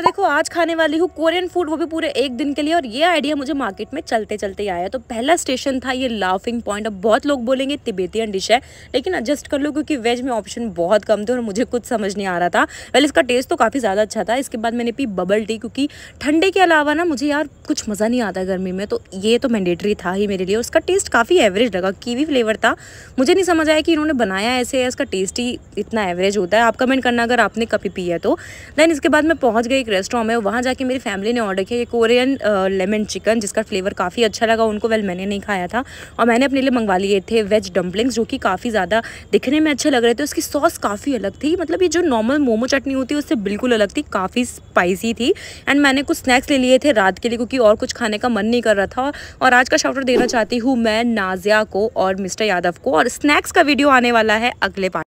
यार देखो आज खाने वाली हूँ कोरियन फूड वो भी पूरे एक दिन के लिए और ये आइडिया मुझे मार्केट में चलते चलते आया तो पहला स्टेशन था ये लाफिंग पॉइंट अब बहुत लोग बोलेंगे तिबेतियन डिश है लेकिन एडजस्ट कर लो क्योंकि वेज में ऑप्शन बहुत कम थे और मुझे कुछ समझ नहीं आ रहा था वेल इसका टेस्ट तो काफ़ी ज़्यादा अच्छा था इसके बाद मैंने पी बबल टी क्योंकि ठंडे के अलावा ना मुझे यार कुछ मज़ा नहीं आता गर्मी में तो ये तो मैंडेटरी था ही मेरे लिए और उसका टेस्ट काफ़ी एवरेज लगा कीवी फ्लेवर था मुझे नहीं समझ आया कि इन्होंने बनाया ऐसे है इसका टेस्ट ही इतना एवरेज होता है आप कमेंट करना अगर आपने कभी पिया तो देन इसके बाद मैं पहुँच गई एक रेस्टोरेंट में वहाँ जाके मेरी फैमिली ने ऑर्डर किया कोरियन लेमन चिकन जिसका फ्लेवर काफ़ी अच्छा लगा उनको वेल मैंने नहीं खाया था और मैंने अपने लिए मंगवा लिए थे वेज डम्पलिंग्स जो कि काफ़ी ज़्यादा दिखने में अच्छे लग रहे थे उसकी सॉस काफ़ी अलग थी मतलब ये जो नॉर्मल मोमो चटनी होती है उससे बिल्कुल अलग थी काफ़ी स्पाइसी थी एंड मैंने कुछ स्नैक्स ले लिए थे रात के लिए क्योंकि और कुछ खाने का मन नहीं कर रहा था और आज का शाउटर देना चाहती हूँ मैं नाजिया को और मिस्टर यादव को और स्नैक्स का वीडियो आने वाला है अगले पार्ट